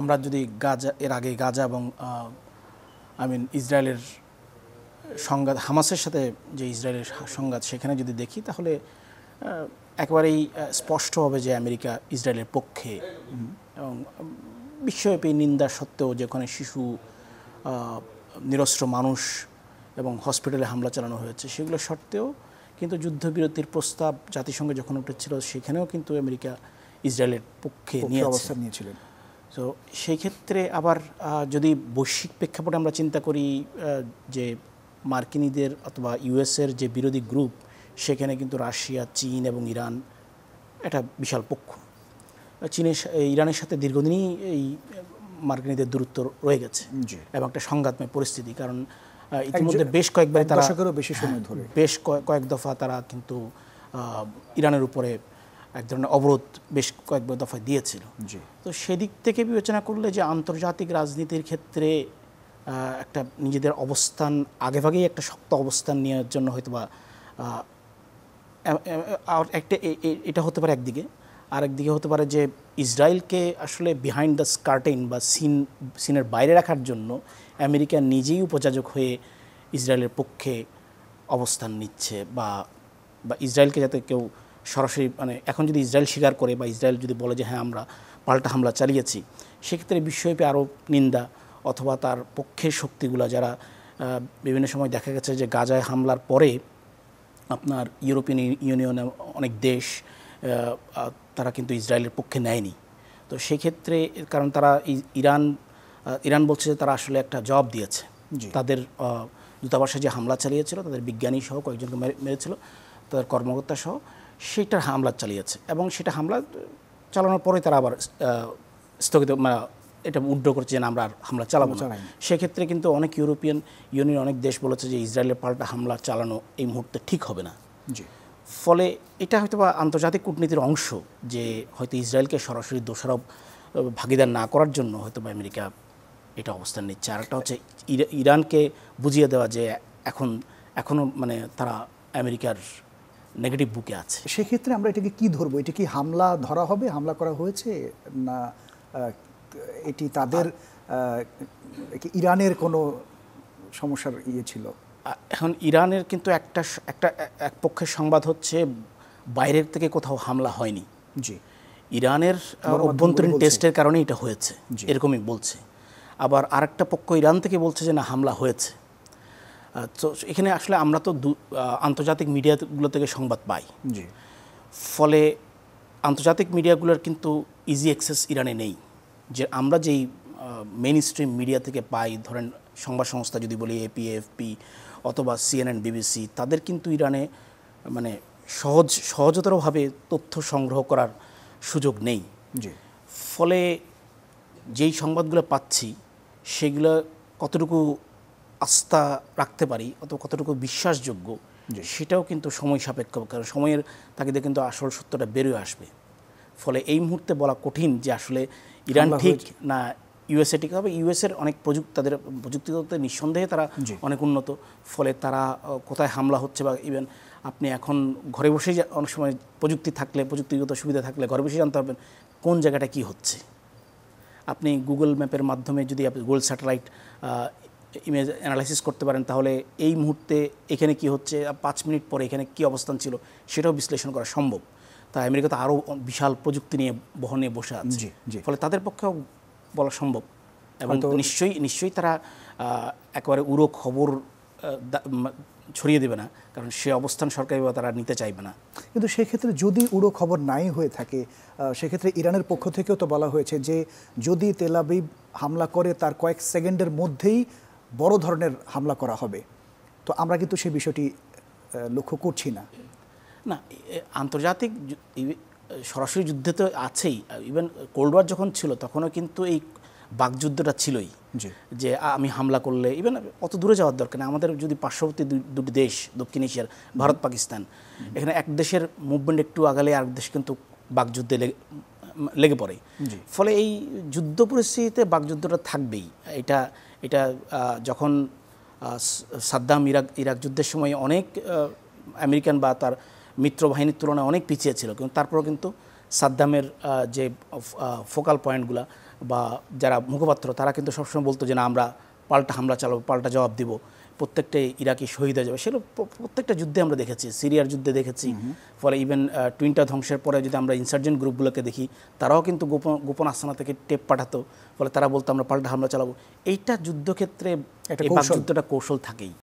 আমরা যদি গাজা এর আগে গাজা এবং আই মিন ইসরায়েলের সংঘাত হামাসের সাথে যে ইসরায়েলের সংঘাত সেখানে যদি দেখি তাহলে একেবারেই স্পষ্ট হবে যে আমেরিকা ইসরায়েলের পক্ষে এবং বিশ্বব্যাপী নিন্দা সত্ত্বেও যেখানে শিশু নিরস্ত্র মানুষ এবং হসপিটালে হামলা চালানো হয়েছে সেগুলো সত্ত্বেও কিন্তু যুদ্ধবিরতির প্রস্তাব জাতিসংঘে যখন উঠেছিল সেখানেও কিন্তু আমেরিকা ইসরায়েলের পক্ষে নিয়ে অবস্থান নিয়েছিলেন তো সেই ক্ষেত্রে আবার যদি বৈশ্বিক প্রেক্ষাপটে আমরা চিন্তা করি যে মার্কিনীদের অথবা ইউএসের যে বিরোধী গ্রুপ সেখানে কিন্তু রাশিয়া চীন এবং ইরান একটা বিশাল পক্ষ চীনের ইরানের সাথে দীর্ঘদিনই এই মার্কিনীদের দূরত্ব রয়ে গেছে এবং একটা সংঘাতময় পরিস্থিতি কারণ ইতিমধ্যে বেশ কয়েকবার তারা বেশি সময় ধরে বেশ কয়েক দফা তারা কিন্তু ইরানের উপরে এক ধরনের অবরোধ বেশ কয়েক দফায় দিয়েছিল তো সেদিক থেকে বিবেচনা করলে যে আন্তর্জাতিক রাজনীতির ক্ষেত্রে একটা নিজেদের অবস্থান আগেভাগেই একটা শক্ত অবস্থান নেওয়ার জন্য হয়তো বা একটা এটা হতে পারে একদিকে আরেকদিকে হতে পারে যে ইসরায়েলকে আসলে বিহাইন্ড দ্য স্কার্টেন বা সিন সিনের বাইরে রাখার জন্য আমেরিকা নিজেই উপযাজক হয়ে ইসরায়েলের পক্ষে অবস্থান নিচ্ছে বা বা ইসরায়েলকে যাতে কেউ সরাসরি মানে এখন যদি ইসরায়েল স্বীকার করে বা ইসরায়েল যদি বলে যে হ্যাঁ আমরা পাল্টা হামলা চালিয়েছি সেক্ষেত্রে বিশ্বব্যাপী আরও নিন্দা অথবা তার পক্ষের শক্তিগুলো যারা বিভিন্ন সময় দেখা গেছে যে গাজায় হামলার পরে আপনার ইউরোপিয়ান ইউনিয়নে অনেক দেশ তারা কিন্তু ইসরায়েলের পক্ষে নেয়নি তো সেক্ষেত্রে কারণ তারা ইরান ইরান বলছে যে তারা আসলে একটা জবাব দিয়েছে তাদের দূতাবাসে যে হামলা চালিয়েছিল তাদের বিজ্ঞানী সহ কয়েকজনকে মেরেছিল তাদের কর্মকর্তা সহ সেটার হামলা চালিয়েছে এবং সেটা হামলা চালানোর পরে তারা আবার স্থগিত মানে এটা উড্ড করছে যে আমরা আর হামলা চালাবো না সেক্ষেত্রে কিন্তু অনেক ইউরোপিয়ান ইউনিয়ন অনেক দেশ বলেছে যে ইসরায়েলের পাল্টা হামলা চালানো এই মুহূর্তে ঠিক হবে না জি ফলে এটা হয়তো বা আন্তর্জাতিক কূটনীতির অংশ যে হয়তো ইসরায়েলকে সরাসরি দোষারোপ ভাগিদার না করার জন্য হয়তো বা আমেরিকা এটা অবস্থান নিচ্ছে আর একটা হচ্ছে ইরানকে বুঝিয়ে দেওয়া যে এখন এখনও মানে তারা আমেরিকার নেগেটিভ বুকে আছে সেক্ষেত্রে আমরা এটাকে কি ধরবো এটা কি হামলা ধরা হবে হামলা করা হয়েছে না এটি তাদের ইরানের কোনো সমস্যার ইয়ে ছিল এখন ইরানের কিন্তু একটা একটা এক পক্ষের সংবাদ হচ্ছে বাইরের থেকে কোথাও হামলা হয়নি জি ইরানের অভ্যন্তরীণ টেস্টের কারণে এটা হয়েছে এরকমই বলছে আবার আরেকটা পক্ষ ইরান থেকে বলছে যে না হামলা হয়েছে তো এখানে আসলে আমরা তো আন্তর্জাতিক মিডিয়াগুলো থেকে সংবাদ পাই জি ফলে আন্তর্জাতিক মিডিয়াগুলোর কিন্তু ইজি অ্যাক্সেস ইরানে নেই যে আমরা যেই মেন স্ট্রিম মিডিয়া থেকে পাই ধরেন সংবাদ সংস্থা যদি বলি এপি এফপি অথবা সিএনএন বিবিসি তাদের কিন্তু ইরানে মানে সহজ সহজতরভাবে তথ্য সংগ্রহ করার সুযোগ নেই যে ফলে যেই সংবাদগুলো পাচ্ছি সেগুলো কতটুকু আস্থা রাখতে পারি অথবা কতটুকু বিশ্বাসযোগ্য সেটাও কিন্তু সময় সাপেক্ষ কারণ সময়ের তাকিদে কিন্তু আসল সত্যটা বেরিয়ে আসবে ফলে এই মুহূর্তে বলা কঠিন যে আসলে ইরান ঠিক না ইউএসএ ঠিক হবে ইউএসএর অনেক প্রযুক্তি তাদের প্রযুক্তিগত নিঃসন্দেহে তারা অনেক উন্নত ফলে তারা কোথায় হামলা হচ্ছে বা ইভেন আপনি এখন ঘরে বসেই অনেক সময় প্রযুক্তি থাকলে প্রযুক্তিগত সুবিধা থাকলে ঘরে বসে জানতে পারবেন কোন জায়গাটা কি হচ্ছে আপনি গুগল ম্যাপের মাধ্যমে যদি আপনি গোল স্যাটেলাইট ইমেজ অ্যানালাইসিস করতে পারেন তাহলে এই মুহূর্তে এখানে কি হচ্ছে পাঁচ মিনিট পরে এখানে কি অবস্থান ছিল সেটাও বিশ্লেষণ করা সম্ভব তাই আমেরিকা তো আরও বিশাল প্রযুক্তি নিয়ে বহন নিয়ে বসে আছে ফলে তাদের পক্ষেও বলা সম্ভব এবং নিশ্চয়ই নিশ্চয়ই তারা একেবারে উড়ো খবর ছড়িয়ে দেবে না কারণ সে অবস্থান সরকারিভাবে তারা নিতে চাইবে না কিন্তু সেক্ষেত্রে যদি উড়ো খবর নাই হয়ে থাকে সেক্ষেত্রে ইরানের পক্ষ থেকেও তো বলা হয়েছে যে যদি তেলাবিব হামলা করে তার কয়েক সেকেন্ডের মধ্যেই বড় ধরনের হামলা করা হবে তো আমরা কিন্তু সে বিষয়টি লক্ষ্য করছি না না আন্তর্জাতিক সরাসরি যুদ্ধে তো আছেই ইভেন কোল্ড ওয়ার যখন ছিল তখনও কিন্তু এই বাকযুদ্ধটা ছিলই যে আমি হামলা করলে ইভেন অত দূরে যাওয়ার দরকার নেই আমাদের যদি পার্শ্ববর্তী দুটি দেশ দক্ষিণ এশিয়ার ভারত পাকিস্তান এখানে এক দেশের মুভমেন্ট একটু আগালে আরেক দেশ কিন্তু বাকযুদ্ধে লেগে পড়ে ফলে এই যুদ্ধ পরিস্থিতিতে বাকযুদ্ধটা থাকবেই এটা এটা যখন সাদ্দাম ইরাক ইরাক যুদ্ধের সময় অনেক আমেরিকান বা তার মিত্র বাহিনীর তুলনায় অনেক পিছিয়ে ছিল কিন্তু তারপরেও কিন্তু সাদ্দামের যে ফোকাল পয়েন্টগুলো বা যারা মুখপাত্র তারা কিন্তু সবসময় বলতো যে না আমরা পাল্টা হামলা চালাবো পাল্টা জবাব দিব প্রত্যেকটাই ইরাকি শহীদ হয়ে যাবে সেগুলো প্রত্যেকটা যুদ্ধে আমরা দেখেছি সিরিয়ার যুদ্ধে দেখেছি ফলে ইভেন টুইনটা ধ্বংসের পরে যদি আমরা ইনসার্জেন্ট গ্রুপগুলোকে দেখি তারাও কিন্তু গোপন গোপন আস্তানা থেকে টেপ পাঠাতো ফলে তারা বলতো আমরা পাল্টা হামলা চালাবো এইটা যুদ্ধক্ষেত্রে একটা যুদ্ধটা কৌশল থাকেই